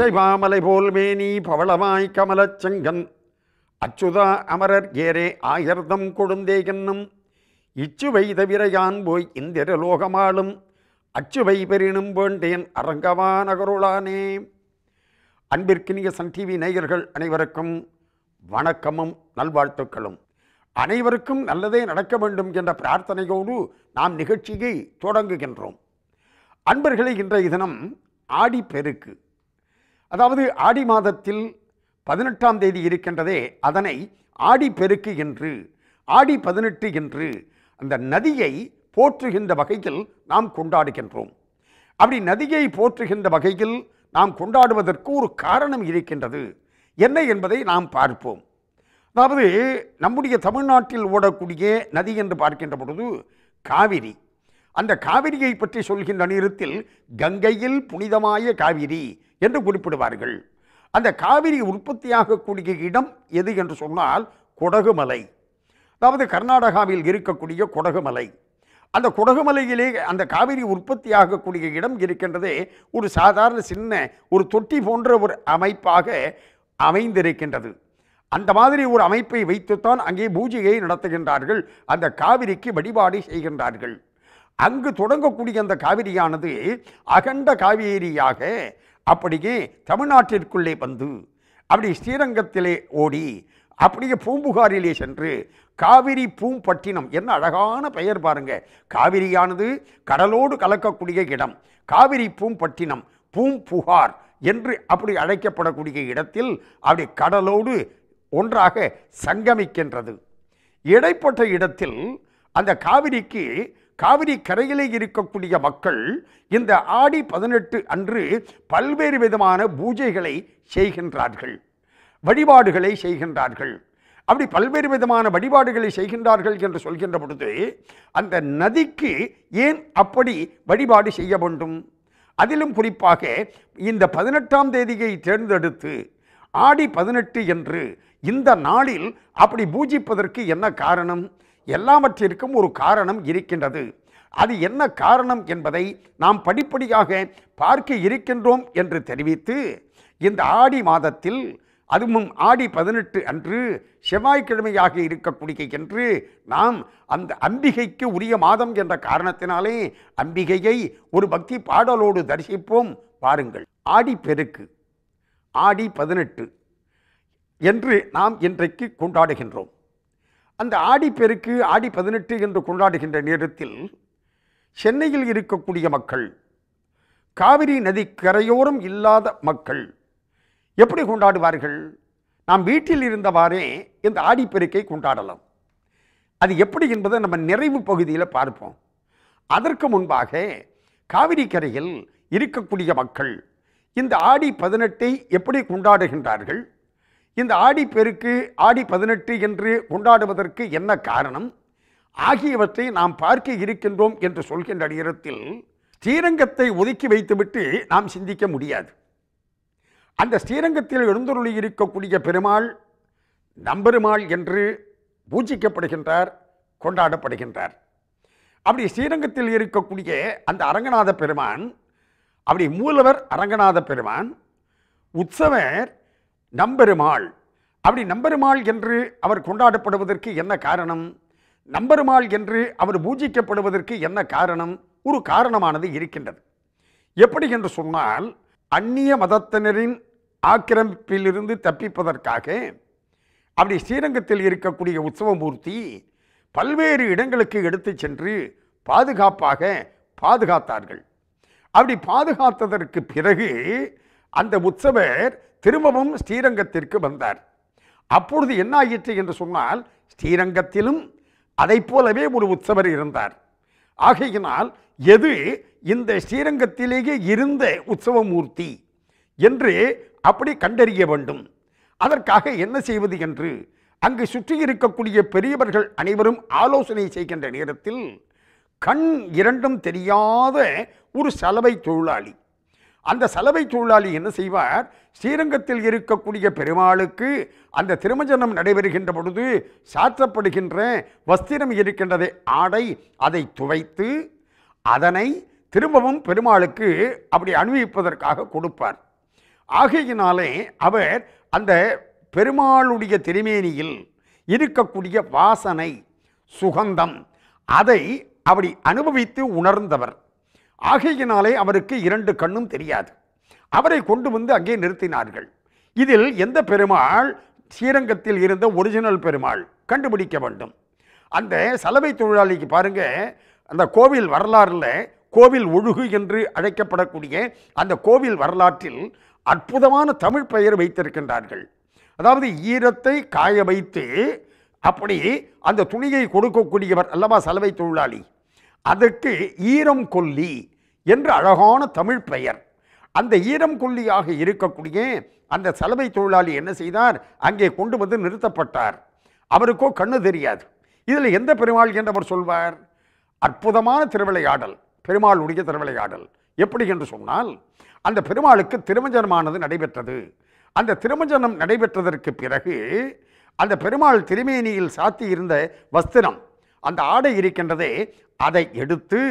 அச்சை மாமலை போல் மேனி பவளமாய் கமலச்செங்கன் அச்சுதா அமரர் ஏரே ஆயர்தம் கொடுந்தேகன்னும் இச்சுவை தவிர யான் போய் இந்திரலோகமாளும் அச்சுவை பெரினும் வேண்டேன் அரங்கவா நகருளானே அன்பிற்கினிய சன் டிவி நேயர்கள் அனைவருக்கும் வணக்கமும் நல்வாழ்த்துக்களும் அனைவருக்கும் நல்லதே நடக்க வேண்டும் என்ற பிரார்த்தனையோடு நாம் நிகழ்ச்சியை தொடங்குகின்றோம் அன்பர்களை இன்றைய தினம் ஆடிப்பெருக்கு அதாவது ஆடி மாதத்தில் பதினெட்டாம் தேதி இருக்கின்றதே அதனை ஆடி பெருக்கு என்று ஆடி பதினெட்டு என்று அந்த நதியை போற்றுகின்ற வகையில் நாம் கொண்டாடுகின்றோம் அப்படி நதியை போற்றுகின்ற வகையில் நாம் கொண்டாடுவதற்கு ஒரு காரணம் இருக்கின்றது என்ன என்பதை நாம் பார்ப்போம் அதாவது நம்முடைய தமிழ்நாட்டில் ஓடக்கூடிய நதி என்று பார்க்கின்ற பொழுது காவிரி அந்த காவிரியை பற்றி சொல்கின்ற நேரத்தில் கங்கையில் புனிதமாய காவிரி என்று குறிப்பிடுவார்கள் அந்த காவிரி உற்பத்தியாகக்கூடிய இடம் எது என்று சொன்னால் குடகுமலை அதாவது கர்நாடகாவில் இருக்கக்கூடிய குடகுமலை அந்த குடகுமலையிலே அந்த காவிரி உற்பத்தியாகக்கூடிய இடம் இருக்கின்றதே ஒரு சாதாரண சின்ன ஒரு தொட்டி போன்ற ஒரு அமைப்பாக அமைந்திருக்கின்றது அந்த மாதிரி ஒரு அமைப்பை வைத்துத்தான் அங்கே பூஜையை நடத்துகின்றார்கள் அந்த காவிரிக்கு வழிபாடு செய்கின்றார்கள் அங்கு தொடங்கக்கூடிய அந்த காவிரியானது அகண்ட காவேரியாக அப்படியே தமிழ்நாட்டிற்குள்ளே வந்து அப்படி ஸ்ரீரங்கத்திலே ஓடி அப்படியே பூம்புகாரிலே சென்று காவிரி பூம்பட்டினம் என்ன அழகான பெயர் பாருங்க காவிரியானது கடலோடு கலக்கக்கூடிய இடம் காவிரி பூம்பட்டினம் பூம்புகார் என்று அப்படி அழைக்கப்படக்கூடிய இடத்தில் அப்படி கடலோடு ஒன்றாக சங்கமிக்கின்றது இடைப்பட்ட இடத்தில் அந்த காவிரிக்கு காவிரி கரையிலே இருக்கக்கூடிய மக்கள் இந்த ஆடி பதினெட்டு அன்று பல்வேறு விதமான பூஜைகளை செய்கின்றார்கள் வழிபாடுகளை செய்கின்றார்கள் அப்படி பல்வேறு விதமான வழிபாடுகளை செய்கின்றார்கள் என்று சொல்கின்ற பொழுது அந்த நதிக்கு ஏன் அப்படி வழிபாடு செய்ய வேண்டும் அதிலும் குறிப்பாக இந்த பதினெட்டாம் தேதியை தேர்ந்தெடுத்து ஆடி பதினெட்டு என்று இந்த நாளில் அப்படி பூஜிப்பதற்கு என்ன காரணம் எல்லாவற்றிற்கும் ஒரு காரணம் இருக்கின்றது அது என்ன காரணம் என்பதை நாம் படிப்படியாக பார்க்க இருக்கின்றோம் என்று தெரிவித்து இந்த ஆடி மாதத்தில் அதுவும் ஆடி பதினெட்டு அன்று செவ்வாய்க்கிழமையாக இருக்கக்கூடிய என்று நாம் அந்த அம்பிகைக்கு உரிய மாதம் என்ற காரணத்தினாலே அம்பிகையை ஒரு பக்தி பாடலோடு தரிசிப்போம் பாருங்கள் ஆடி பெருக்கு ஆடி பதினெட்டு என்று நாம் இன்றைக்கு கொண்டாடுகின்றோம் அந்த ஆடிப்பெருக்கு ஆடி பதினெட்டு என்று கொண்டாடுகின்ற நேரத்தில் சென்னையில் இருக்கக்கூடிய மக்கள் காவிரி நதி கரையோரம் இல்லாத மக்கள் எப்படி கொண்டாடுவார்கள் நாம் வீட்டில் இருந்தவாறே இந்த ஆடிப்பெருக்கை கொண்டாடலாம் அது எப்படி என்பதை நம்ம நிறைவு பகுதியில் பார்ப்போம் அதற்கு முன்பாக காவிரி கரையில் இருக்கக்கூடிய மக்கள் இந்த ஆடி பதினெட்டை எப்படி கொண்டாடுகின்றார்கள் இந்த ஆடிப்பெருக்கு ஆடி பதினெட்டு என்று கொண்டாடுவதற்கு என்ன காரணம் ஆகியவற்றை நாம் பார்க்க இருக்கின்றோம் என்று சொல்கின்ற நேரத்தில் ஸ்ரீரங்கத்தை ஒதுக்கி வைத்துவிட்டு நாம் சிந்திக்க முடியாது அந்த ஸ்ரீரங்கத்தில் எழுந்தொருளி இருக்கக்கூடிய பெருமாள் நம்பெருமாள் என்று பூஜிக்கப்படுகின்றார் கொண்டாடப்படுகின்றார் அப்படி ஸ்ரீரங்கத்தில் இருக்கக்கூடிய அந்த அரங்கநாத பெருமான் அப்படி மூலவர் அரங்கநாத பெருமான் உற்சவர் நம்பெருமாள் அப்படி நம்பெருமாள் என்று அவர் கொண்டாடப்படுவதற்கு என்ன காரணம் நம்பெருமாள் என்று அவர் பூஜிக்கப்படுவதற்கு என்ன காரணம் ஒரு காரணமானது இருக்கின்றது எப்படி என்று சொன்னால் அந்நிய மதத்தினரின் ஆக்கிரமிப்பிலிருந்து தப்பிப்பதற்காக அப்படி ஸ்ரீரங்கத்தில் இருக்கக்கூடிய உற்சவமூர்த்தி பல்வேறு இடங்களுக்கு எடுத்து சென்று பாதுகாப்பாக பாதுகாத்தார்கள் அப்படி பாதுகாத்ததற்கு பிறகு அந்த உற்சவர் திரும்பவும் ஸ்ரீரங்கத்திற்கு வந்தார் அப்பொழுது என்ன ஆயிற்று என்று சொன்னால் ஸ்ரீரங்கத்திலும் அதை போலவே ஒரு உற்சவர் இருந்தார் ஆகையினால் எது இந்த ஸ்ரீரங்கத்திலேயே இருந்த உற்சவமூர்த்தி என்று அப்படி கண்டறிய வேண்டும் அதற்காக என்ன செய்வது என்று அங்கு சுற்றி இருக்கக்கூடிய பெரியவர்கள் அனைவரும் ஆலோசனை செய்கின்ற நேரத்தில் கண் இரண்டும் தெரியாத ஒரு சலவை தொழிலாளி அந்த சலவை தொழிலாளி என்ன செய்வார் ஸ்ரீரங்கத்தில் இருக்கக்கூடிய பெருமாளுக்கு அந்த திருமஞ்சனம் நடைபெறுகின்ற பொழுது சாற்றப்படுகின்ற வஸ்திரம் இருக்கின்றதை ஆடை அதை துவைத்து அதனை திரும்பவும் பெருமாளுக்கு அப்படி அணிவிப்பதற்காக கொடுப்பார் ஆகையினாலே அவர் அந்த பெருமாளுடைய திருமேனியில் இருக்கக்கூடிய வாசனை சுகந்தம் அதை அப்படி அனுபவித்து உணர்ந்தவர் ஆகையினாலே அவருக்கு இரண்டு கண்ணும் தெரியாது அவரை கொண்டு வந்து அங்கே நிறுத்தினார்கள் இதில் எந்த பெருமாள் ஸ்ரீரங்கத்தில் இருந்த ஒரிஜினல் பெருமாள் கண்டுபிடிக்க வேண்டும் அந்த சலவை தொழிலாளிக்கு பாருங்க அந்த கோவில் வரலாறில் கோவில் ஒழுகு என்று அழைக்கப்படக்கூடிய அந்த கோவில் வரலாற்றில் அற்புதமான தமிழ் பெயர் வைத்திருக்கின்றார்கள் அதாவது ஈரத்தை காய வைத்து அப்படி அந்த துணியை கொடுக்கக்கூடியவர் அல்லவா சலவை தொழிலாளி அதற்கு ஈரம் கொல்லி என்று அழகான தமிழ் பெயர் அந்த ஈரம் கொல்லியாக இருக்கக்கூடிய அந்த சலவை தொழிலாளி என்ன செய்தார் அங்கே கொண்டு வந்து நிறுத்தப்பட்டார் அவருக்கோ கண்ணு தெரியாது இதில் எந்த பெருமாள் என்றவர் சொல்வார் அற்புதமான திருவிளையாடல் பெருமாளுடைய திருவிளையாடல் எப்படி என்று சொன்னால் அந்த பெருமாளுக்கு திருமஞ்சனமானது நடைபெற்றது அந்த திருமஞ்சனம் நடைபெற்றதற்கு பிறகு அந்த பெருமாள் திருமேனியில் சாத்தி இருந்த வஸ்திரம் அந்த ஆடை இருக்கின்றதே அதை எடுத்து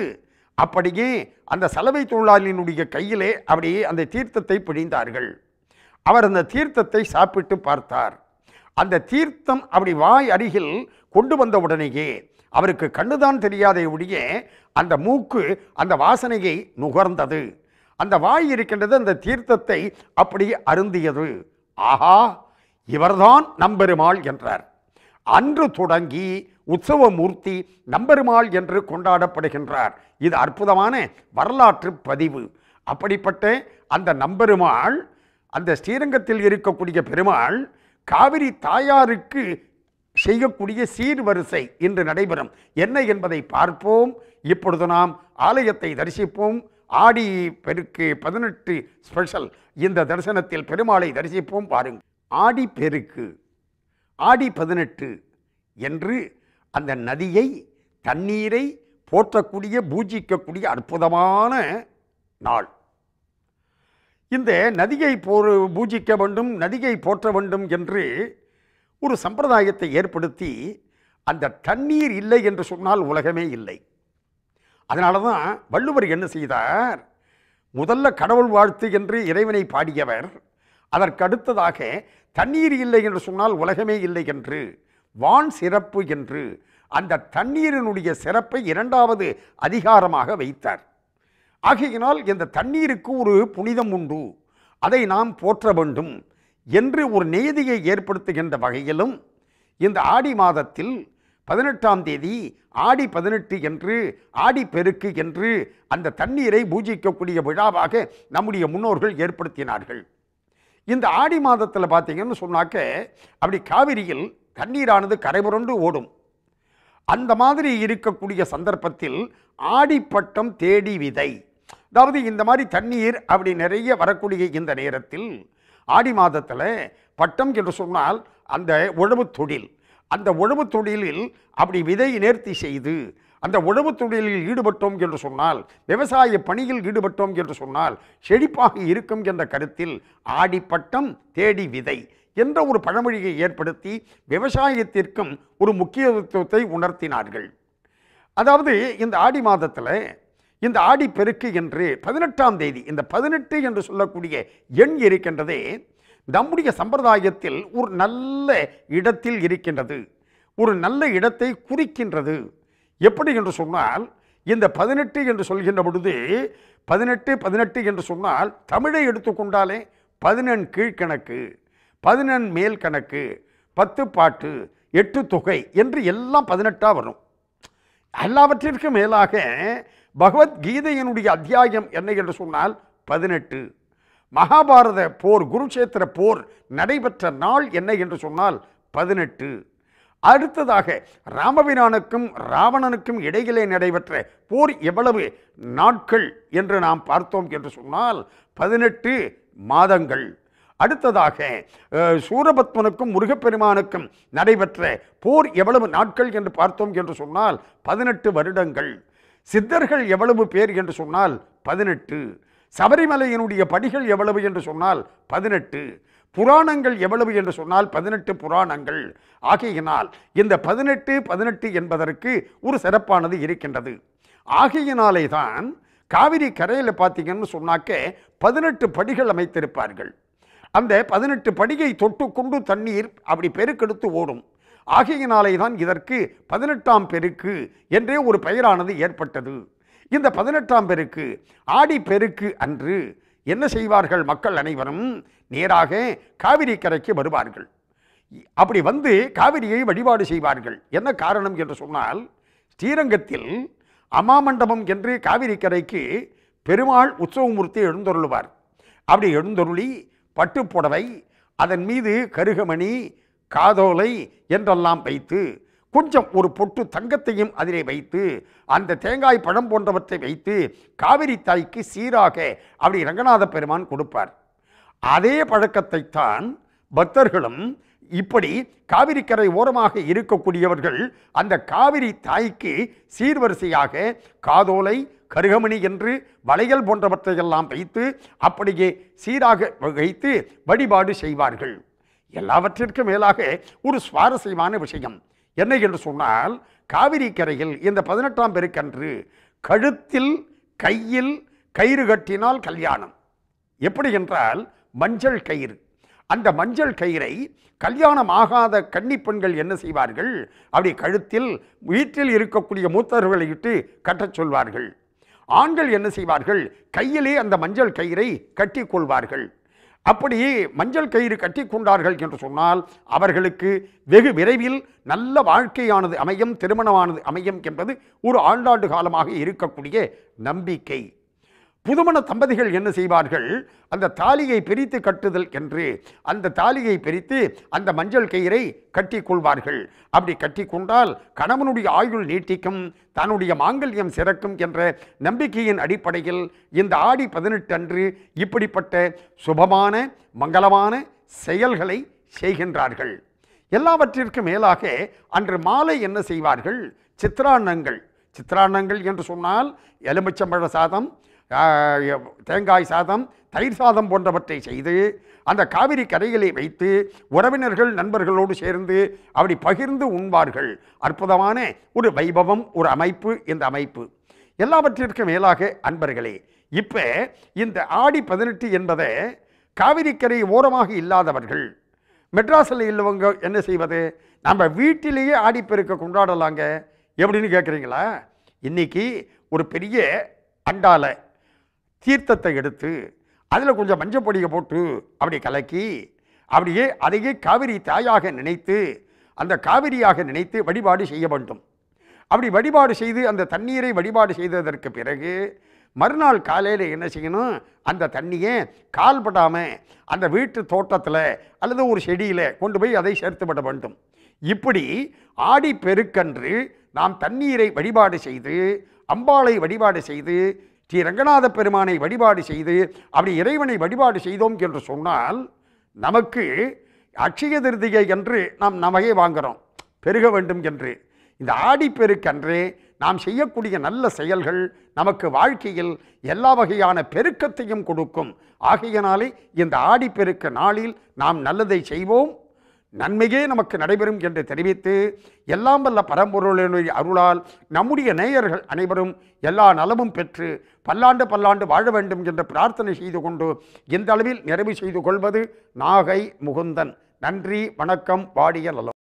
அப்படியே அந்த சலவை தொழிலாளியினுடைய கையிலே அப்படியே அந்த தீர்த்தத்தை பிழிந்தார்கள் அவர் அந்த தீர்த்தத்தை சாப்பிட்டு பார்த்தார் அந்த தீர்த்தம் அப்படி வாய் அருகில் கொண்டு வந்த உடனேயே அவருக்கு கண்ணுதான் தெரியாதே அந்த மூக்கு அந்த வாசனையை நுகர்ந்தது அந்த வாய் இருக்கின்றது அந்த தீர்த்தத்தை அப்படியே அருந்தியது ஆஹா இவர்தான் நம்பெருமாள் என்றார் அன்று தொடங்கி உற்சவமூர்த்தி நம்பெருமாள் என்று கொண்டாடப்படுகின்றார் இது அற்புதமான வரலாற்று பதிவு அப்படிப்பட்ட அந்த நம்பெருமாள் அந்த ஸ்ரீரங்கத்தில் இருக்கக்கூடிய பெருமாள் காவிரி தாயாருக்கு செய்யக்கூடிய சீர்வரிசை இன்று நடைபெறும் என்ன என்பதை பார்ப்போம் இப்பொழுது நாம் ஆலயத்தை தரிசிப்போம் ஆடி பெருக்கு பதினெட்டு ஸ்பெஷல் இந்த தரிசனத்தில் பெருமாளை தரிசிப்போம் பாருங்கள் ஆடி பெருக்கு ஆடி பதினெட்டு என்று அந்த நதியை தண்ணீரை போற்றக்கூடிய பூஜிக்கக்கூடிய அற்புதமான நாள் இந்த நதியை போ பூஜிக்க வேண்டும் நதியை போற்ற வேண்டும் என்று ஒரு சம்பிரதாயத்தை ஏற்படுத்தி அந்த தண்ணீர் இல்லை என்று சொன்னால் உலகமே இல்லை அதனால தான் வள்ளுவர் என்ன செய்தார் முதல்ல கடவுள் வாழ்த்து என்று இறைவனை பாடியவர் அதற்கடுத்ததாக தண்ணீர் இல்லை என்று சொன்னால் உலகமே இல்லை என்று வான் சிறப்பு என்று அந்த தண்ணீரினுடைய சிறப்பை இரண்டாவது அதிகாரமாக வைத்தார் ஆகையினால் இந்த தண்ணீருக்கு ஒரு புனிதம் உண்டு அதை நாம் போற்ற வேண்டும் என்று ஒரு நேதியை ஏற்படுத்துகின்ற வகையிலும் இந்த ஆடி மாதத்தில் பதினெட்டாம் தேதி ஆடி பதினெட்டு என்று ஆடி பெருக்கு என்று அந்த தண்ணீரை பூஜிக்கக்கூடிய விழாவாக நம்முடைய முன்னோர்கள் ஏற்படுத்தினார்கள் இந்த ஆடி மாதத்தில் பார்த்தீங்கன்னு சொன்னாக்க அப்படி காவிரியில் தண்ணீரானது கரைபுரண்டு ஓடும் அந்த மாதிரி இருக்கக்கூடிய சந்தர்ப்பத்தில் ஆடிப்பட்டம் தேடி விதை அதாவது இந்த மாதிரி தண்ணீர் அப்படி நிறைய வரக்கூடிய இந்த நேரத்தில் ஆடி மாதத்தில் பட்டம் என்று சொன்னால் அந்த உழவு தொழில் அந்த உழவு தொழிலில் அப்படி விதை நேர்த்தி செய்து அந்த உழவு தொழிலில் ஈடுபட்டோம் என்று சொன்னால் விவசாய பணியில் ஈடுபட்டோம் என்று சொன்னால் செழிப்பாக இருக்கும் என்ற கருத்தில் ஆடிப்பட்டம் தேடி விதை என்ற ஒரு பழமொழியை ஏற்படுத்தி விவசாயத்திற்கும் ஒரு முக்கியத்துவத்தை உணர்த்தினார்கள் அதாவது இந்த ஆடி மாதத்தில் இந்த ஆடிப்பெருக்கு என்று பதினெட்டாம் தேதி இந்த பதினெட்டு என்று சொல்லக்கூடிய எண் இருக்கின்றதே நம்முடைய சம்பிரதாயத்தில் ஒரு நல்ல இடத்தில் இருக்கின்றது ஒரு நல்ல இடத்தை குறிக்கின்றது எப்படி என்று சொன்னால் இந்த பதினெட்டு என்று சொல்கின்ற பொழுது பதினெட்டு பதினெட்டு என்று சொன்னால் தமிழை எடுத்துக்கொண்டாலே பதினெண் கீழ்கணக்கு பதினெண் மேல் கணக்கு பத்து பாட்டு எட்டு தொகை என்று எல்லாம் பதினெட்டாக வரும் எல்லாவற்றிற்கும் மேலாக பகவத்கீதையினுடைய அத்தியாயம் என்ன என்று சொன்னால் பதினெட்டு மகாபாரத போர் குருக்ஷேத்திர போர் நடைபெற்ற நாள் என்ன என்று சொன்னால் பதினெட்டு அடுத்ததாக ராமபிரானுக்கும் ராவணனுக்கும் இடையிலே நடைபெற்ற போர் எவ்வளவு நாட்கள் என்று நாம் பார்த்தோம் என்று சொன்னால் பதினெட்டு மாதங்கள் அடுத்ததாக சூரபத்மனுக்கும் முருகப்பெருமானுக்கும் நடைபெற்ற போர் எவ்வளவு நாட்கள் என்று பார்த்தோம் என்று சொன்னால் பதினெட்டு வருடங்கள் சித்தர்கள் எவ்வளவு பேர் என்று சொன்னால் பதினெட்டு சபரிமலையினுடைய படிகள் எவ்வளவு என்று சொன்னால் பதினெட்டு புராணங்கள் எவ்வளவு என்று சொன்னால் பதினெட்டு புராணங்கள் ஆகையினால் இந்த பதினெட்டு பதினெட்டு என்பதற்கு ஒரு சிறப்பானது இருக்கின்றது ஆகையினாலே தான் காவிரி கரையில் பார்த்தீங்கன்னு சொன்னாக்க பதினெட்டு படிகள் அமைத்திருப்பார்கள் அந்த பதினெட்டு படியை தொட்டுக்கொண்டு தண்ணீர் அப்படி பெருக்கெடுத்து ஓடும் ஆகையினாலே தான் இதற்கு பதினெட்டாம் பெருக்கு என்றே ஒரு பெயரானது ஏற்பட்டது இந்த பதினெட்டாம் பெருக்கு ஆடி பெருக்கு அன்று என்ன செய்வார்கள் மக்கள் அனைவரும் நேராக காவிரி கரைக்கு வருவார்கள் அப்படி வந்து காவிரியை வழிபாடு செய்வார்கள் என்ன காரணம் என்று சொன்னால் ஸ்ரீரங்கத்தில் அமாமண்டபம் என்று காவிரி கரைக்கு பெருமாள் உற்சவமூர்த்தி எழுந்தொருளுவார் அப்படி எழுந்தொருளி பட்டுப்புடவை அதன் மீது கருகமணி காதோலை என்றெல்லாம் வைத்து கொஞ்சம் ஒரு பொட்டு தங்கத்தையும் அதிலே வைத்து அந்த தேங்காய் பழம் போன்றவற்றை வைத்து காவிரி தாய்க்கு சீராக அப்படி ரங்கநாத பெருமான் கொடுப்பார் அதே பழக்கத்தைத்தான் பக்தர்களும் இப்படி காவிரி கரை ஓரமாக இருக்கக்கூடியவர்கள் அந்த காவிரி தாய்க்கு சீர்வரிசையாக காதோலை கருகமணி என்று வளையல் போன்றவற்றையெல்லாம் வைத்து அப்படியே சீராக வைத்து வழிபாடு செய்வார்கள் எல்லாவற்றிற்கும் மேலாக ஒரு சுவாரஸ்யமான விஷயம் என்ன என்று சொன்னால் காவிரி கரையில் இந்த பதினெட்டாம் பெருக்கன்று கழுத்தில் கையில் கயிறு கட்டினால் கல்யாணம் எப்படி என்றால் மஞ்சள் கயிறு அந்த மஞ்சள் கயிறை கல்யாணம் ஆகாத கன்னிப்பெண்கள் என்ன செய்வார்கள் அப்படி கழுத்தில் வீட்டில் இருக்கக்கூடிய மூத்தர்களை இட்டு கட்டச் சொல்வார்கள் ஆண்கள் என்ன செய்வார்கள் கையிலே அந்த மஞ்சள் கயிறை கட்டி கொள்வார்கள் அப்படி மஞ்சள் கயிறு கட்டி கொண்டார்கள் என்று சொன்னால் அவர்களுக்கு வெகு விரைவில் நல்ல வாழ்க்கையானது அமையும் திருமணமானது அமையும் என்பது ஒரு ஆண்டாண்டு காலமாக இருக்கக்கூடிய நம்பிக்கை புதுமண தம்பதிகள் என்ன செய்வார்கள் அந்த தாலியை பிரித்து கட்டுதல் என்று அந்த தாலியை பிரித்து அந்த மஞ்சள் கயிறை கட்டி கொள்வார்கள் அப்படி கட்டி கொண்டால் கணவனுடைய ஆயுள் நீட்டிக்கும் தன்னுடைய மாங்கல்யம் சிறக்கும் என்ற நம்பிக்கையின் அடிப்படையில் இந்த ஆடி பதினெட்டு அன்று இப்படிப்பட்ட சுபமான மங்களமான செயல்களை செய்கின்றார்கள் எல்லாவற்றிற்கு மேலாக அன்று மாலை என்ன செய்வார்கள் சித்திராண்ணங்கள் சித்திராண்ணங்கள் என்று சொன்னால் எலுமிச்சம்பழ சாதம் தேங்காய் சாதம் தயிர் சாதம் போன்றவற்றை செய்து அந்த காவிரி கரைகளை வைத்து உறவினர்கள் நண்பர்களோடு சேர்ந்து அப்படி பகிர்ந்து உண்பார்கள் அற்புதமான ஒரு வைபவம் ஒரு அமைப்பு இந்த அமைப்பு எல்லாவற்றிற்கும் மேலாக அன்பர்களே இப்போ இந்த ஆடி பதினெட்டு என்பதை காவிரிக்கரை ஓரமாக இல்லாதவர்கள் மெட்ராஸில் உள்ளவங்க என்ன செய்வது நம்ம வீட்டிலேயே ஆடிப்பெருக்க கொண்டாடலாங்க எப்படின்னு கேட்குறீங்களா இன்றைக்கி ஒரு பெரிய அண்டால தீர்த்தத்தை எடுத்து அதில் கொஞ்சம் மஞ்சப்பொடியை போட்டு அப்படி கலக்கி அப்படியே அதையே காவிரி தாயாக நினைத்து அந்த காவிரியாக நினைத்து வழிபாடு செய்ய வேண்டும் அப்படி வழிபாடு செய்து அந்த தண்ணீரை வழிபாடு செய்ததற்கு பிறகு மறுநாள் காலையில் என்ன செய்யணும் அந்த தண்ணியை கால்படாமல் அந்த வீட்டு தோட்டத்தில் அல்லது ஒரு செடியில் கொண்டு போய் அதை சேர்த்து விட வேண்டும் இப்படி ஆடி பெருக்கன்று நாம் தண்ணீரை வழிபாடு செய்து அம்பாளை வழிபாடு செய்து ஸ்ரீ ரங்கநாத பெருமானை வழிபாடு செய்து அப்படி இறைவனை வழிபாடு செய்தோம் என்று சொன்னால் நமக்கு அக்ஷய திருதிகை என்று நாம் நமகை வாங்குகிறோம் பெருக வேண்டும் என்று இந்த ஆடிப்பெருக்கன்று நாம் செய்யக்கூடிய நல்ல செயல்கள் நமக்கு வாழ்க்கையில் எல்லா வகையான பெருக்கத்தையும் கொடுக்கும் ஆகையினாலே இந்த ஆடிப்பெருக்க நாளில் நாம் நல்லதை செய்வோம் நன்மையே நமக்கு நடைபெறும் என்று தெரிவித்து எல்லாம் வல்ல பரம்பொருளினுடைய அருளால் நம்முடைய நேயர்கள் அனைவரும் எல்லா நலமும் பெற்று பல்லாண்டு பல்லாண்டு வாழ வேண்டும் என்று பிரார்த்தனை செய்து கொண்டு இந்த அளவில் நிறைவு செய்து கொள்வது நாகை முகுந்தன் நன்றி வணக்கம் வாடிய நலம்